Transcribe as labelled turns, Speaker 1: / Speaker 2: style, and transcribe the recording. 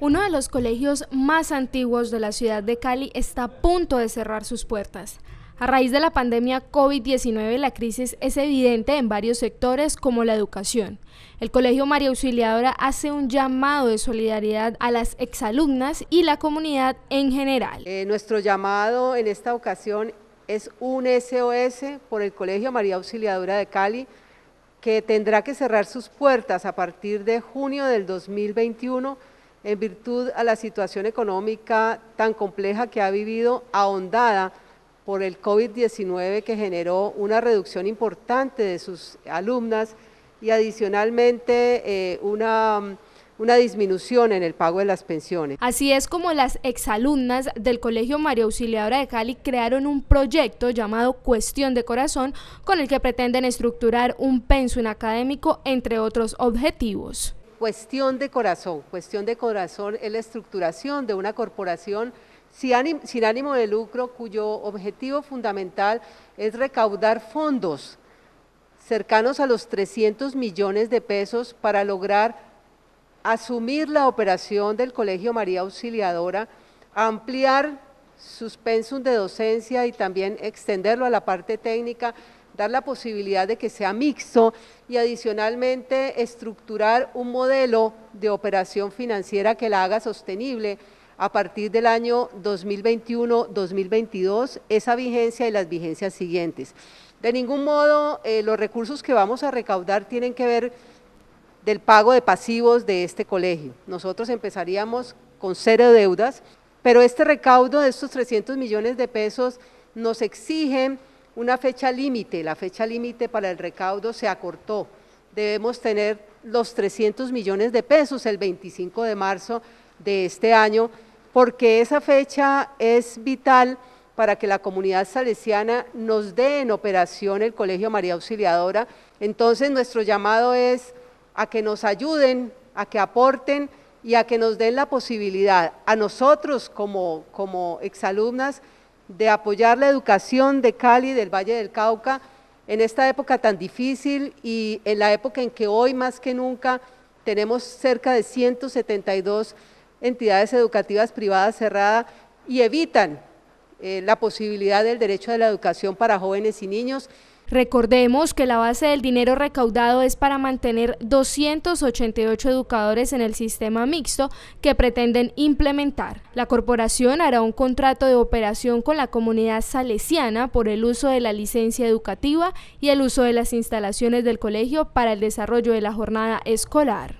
Speaker 1: Uno de los colegios más antiguos de la ciudad de Cali está a punto de cerrar sus puertas. A raíz de la pandemia COVID-19, la crisis es evidente en varios sectores como la educación. El Colegio María Auxiliadora hace un llamado de
Speaker 2: solidaridad a las exalumnas y la comunidad en general. Eh, nuestro llamado en esta ocasión es un SOS por el Colegio María Auxiliadora de Cali, que tendrá que cerrar sus puertas a partir de junio del 2021 en virtud a la situación económica tan compleja que ha vivido, ahondada por el COVID-19 que generó una reducción importante de sus alumnas y adicionalmente eh, una disminución en el pago de las pensiones. Así es como las exalumnas del Colegio María Auxiliadora
Speaker 1: de Cali crearon un proyecto llamado Cuestión de Corazón con el que pretenden estructurar un pensum académico entre otros objetivos
Speaker 2: cuestión de corazón, cuestión de corazón es la estructuración de una corporación sin ánimo de lucro cuyo objetivo fundamental es recaudar fondos cercanos a los 300 millones de pesos para lograr asumir la operación del Colegio María Auxiliadora, ampliar suspensum de docencia y también extenderlo a la parte técnica, dar la posibilidad de que sea mixto y adicionalmente estructurar un modelo de operación financiera que la haga sostenible a partir del año 2021-2022, esa vigencia y las vigencias siguientes. De ningún modo, eh, los recursos que vamos a recaudar tienen que ver del pago de pasivos de este colegio. Nosotros empezaríamos con cero deudas, pero este recaudo de estos 300 millones de pesos nos exigen una fecha límite, la fecha límite para el recaudo se acortó. Debemos tener los 300 millones de pesos el 25 de marzo de este año, porque esa fecha es vital para que la comunidad salesiana nos dé en operación el Colegio María Auxiliadora. Entonces nuestro llamado es a que nos ayuden, a que aporten y a que nos den la posibilidad a nosotros como, como exalumnas de apoyar la educación de Cali, del Valle del Cauca, en esta época tan difícil y en la época en que hoy más que nunca tenemos cerca de 172 entidades educativas privadas cerradas y evitan eh, la posibilidad del derecho a la educación para jóvenes y niños. Recordemos que la base del
Speaker 1: dinero recaudado es para mantener 288 educadores en el sistema mixto que pretenden implementar. La corporación hará un contrato de operación con la comunidad salesiana por el uso de la licencia educativa y el uso de las instalaciones del colegio para el desarrollo de la jornada escolar.